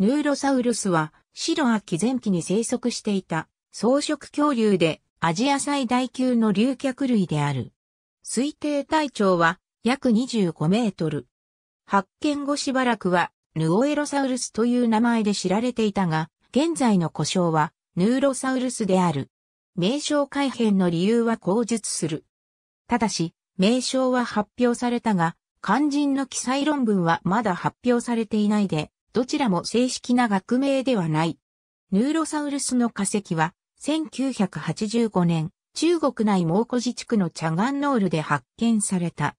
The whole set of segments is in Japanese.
ヌーロサウルスは、白亜紀前期に生息していた、草食恐竜で、アジア最大級の竜脚類である。推定体長は、約25メートル。発見後しばらくは、ヌオエロサウルスという名前で知られていたが、現在の呼称は、ヌーロサウルスである。名称改変の理由は口述する。ただし、名称は発表されたが、肝心の記載論文はまだ発表されていないで、どちらも正式な学名ではない。ヌーロサウルスの化石は、1985年、中国内蒙古自治区のチャガンノールで発見された。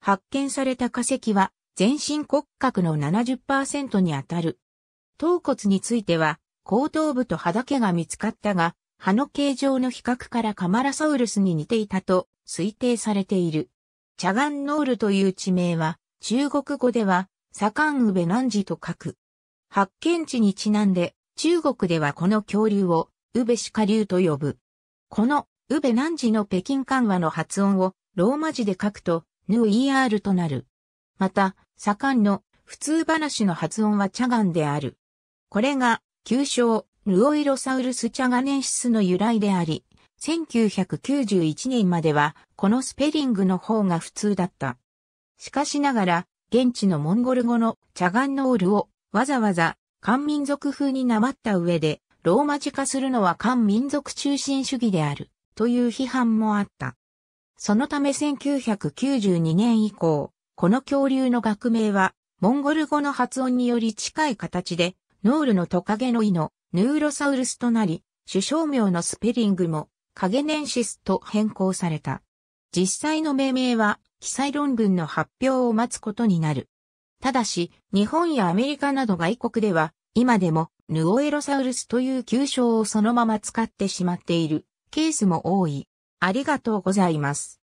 発見された化石は、全身骨格の70%にあたる。頭骨については、後頭部と肌毛が見つかったが、歯の形状の比較からカマラサウルスに似ていたと推定されている。チャガンノールという地名は、中国語では、左官宇部南寺と書く。発見地にちなんで、中国ではこの恐竜を、宇部鹿竜と呼ぶ。この、宇部南寺の北京緩和の発音を、ローマ字で書くと、ヌイアールとなる。また、左官の、普通話の発音はチャガンである。これが、旧称、ヌオイロサウルスチャガネンシスの由来であり、1991年までは、このスペリングの方が普通だった。しかしながら、現地のモンゴル語のチャガンノールをわざわざ漢民族風に名まった上で、ローマ字化するのは漢民族中心主義である、という批判もあった。そのため1992年以降、この恐竜の学名は、モンゴル語の発音により近い形で、ノールのトカゲの胃のヌーロサウルスとなり、首相名のスペリングも、カゲネンシスと変更された。実際の命名は、記載論文の発表を待つことになる。ただし、日本やアメリカなど外国では、今でも、ヌオエロサウルスという旧称をそのまま使ってしまっているケースも多い。ありがとうございます。